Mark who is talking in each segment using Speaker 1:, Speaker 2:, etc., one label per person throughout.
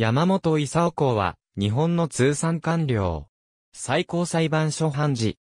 Speaker 1: 山本勲公は、日本の通産官僚。最高裁判所判事。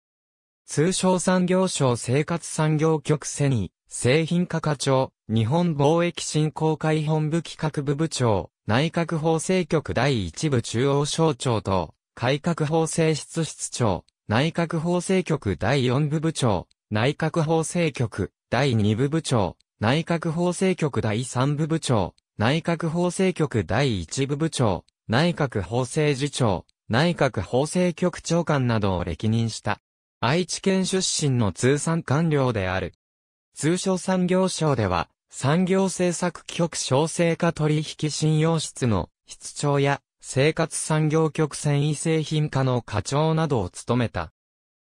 Speaker 1: 通商産業省生活産業局セニ、製品課課長、日本貿易振興会本部企画部部長、内閣法制局第一部中央省庁と、改革法制室室長、内閣法制局第四部部長、内閣法制局第二部部長、内閣法制局第三部部長、内閣法制局第一部部長、内閣法制次長、内閣法制局長官などを歴任した。愛知県出身の通産官僚である。通商産業省では、産業政策局小成化取引信用室の室長や、生活産業局繊維製品課の課長などを務めた。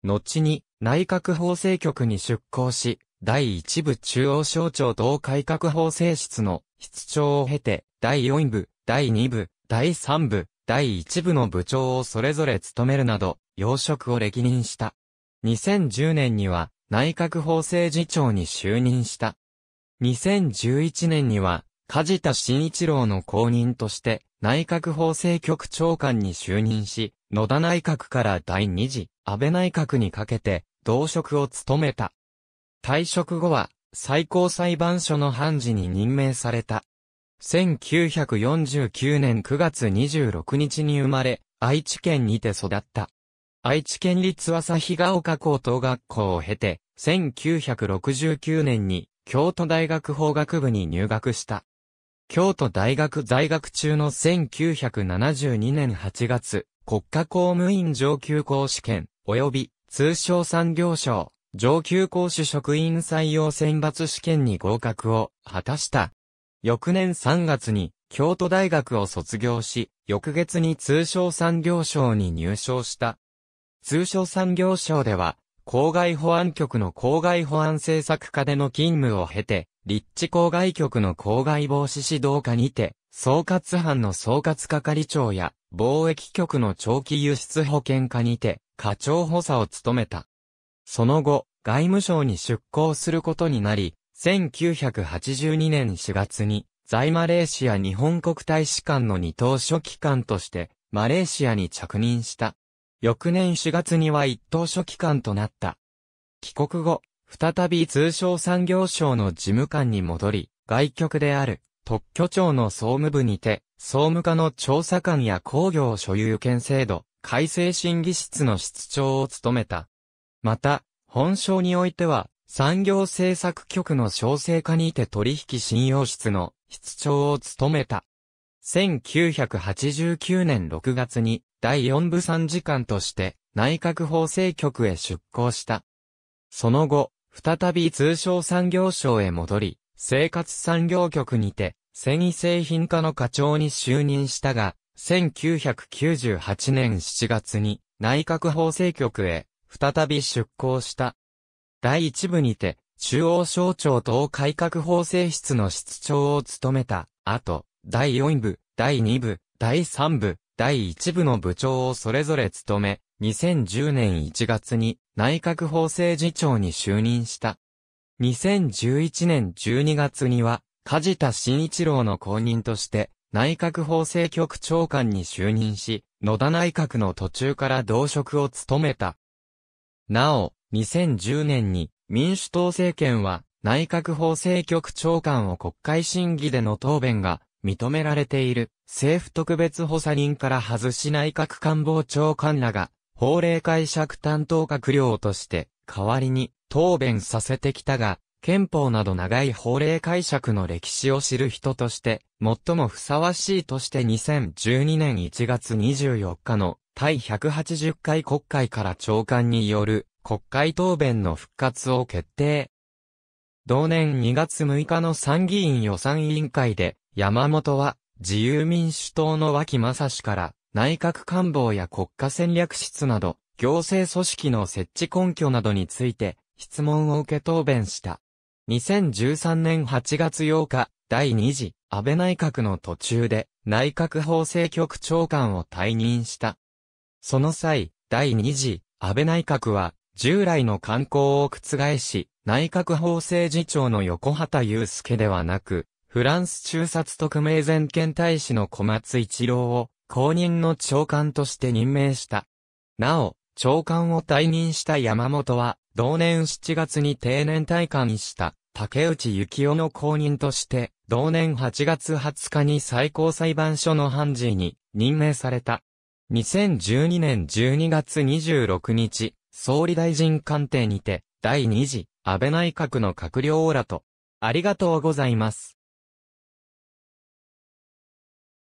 Speaker 1: 後に内閣法制局に出向し、第1部中央省庁同改革法制室の室長を経て、第4部、第2部、第3部、第1部の部長をそれぞれ務めるなど、要職を歴任した。2010年には、内閣法制次長に就任した。2011年には、梶田慎一郎の後任として、内閣法制局長官に就任し、野田内閣から第2次、安倍内閣にかけて、同職を務めた。退職後は、最高裁判所の判事に任命された。1949年9月26日に生まれ、愛知県にて育った。愛知県立朝日ヶ丘高等学校を経て、1969年に京都大学法学部に入学した。京都大学在学中の1972年8月、国家公務員上級校試験、及び通商産業省、上級講師職員採用選抜試験に合格を果たした。翌年3月に京都大学を卒業し、翌月に通商産業省に入省した。通商産業省では、公外保安局の公外保安政策課での勤務を経て、立地公外局の公害防止指導課にて、総括班の総括係長や、貿易局の長期輸出保険課にて、課長補佐を務めた。その後、外務省に出向することになり、1982年4月に、在マレーシア日本国大使館の二等書記官として、マレーシアに着任した。翌年4月には一等書記官となった。帰国後、再び通商産業省の事務官に戻り、外局である特許庁の総務部にて、総務課の調査官や工業所有権制度、改正審議室の室長を務めた。また、本省においては、産業政策局の小生課にて取引信用室の室長を務めた。1989年6月に第4部参事官として内閣法制局へ出向した。その後、再び通商産業省へ戻り、生活産業局にて、繊維製品課の課長に就任したが、1998年7月に内閣法制局へ再び出向した。第一部にて、中央省庁等改革法制室の室長を務めた、後、第四部、第二部、第三部、第一部の部長をそれぞれ務め、2010年1月に内閣法制次長に就任した。2011年12月には、梶田慎一郎の後任として、内閣法制局長官に就任し、野田内閣の途中から同職を務めた。なお、2010年に民主党政権は内閣法制局長官を国会審議での答弁が認められている政府特別補佐人から外し内閣官房長官らが法令解釈担当閣僚として代わりに答弁させてきたが憲法など長い法令解釈の歴史を知る人として最もふさわしいとして2012年1月24日の第180回国会から長官による国会答弁の復活を決定。同年2月6日の参議院予算委員会で、山本は自由民主党の脇正氏から内閣官房や国家戦略室など行政組織の設置根拠などについて質問を受け答弁した。2013年8月8日、第2次安倍内閣の途中で内閣法制局長官を退任した。その際、第二次、安倍内閣は、従来の慣行を覆し、内閣法制次長の横畑祐介ではなく、フランス中殺特命全権大使の小松一郎を、公認の長官として任命した。なお、長官を退任した山本は、同年7月に定年退官した竹内幸雄の公認として、同年8月20日に最高裁判所の判事に任命された。2012年12月26日、総理大臣官邸にて、第2次、安倍内閣の閣僚オーラと、ありがとうございます。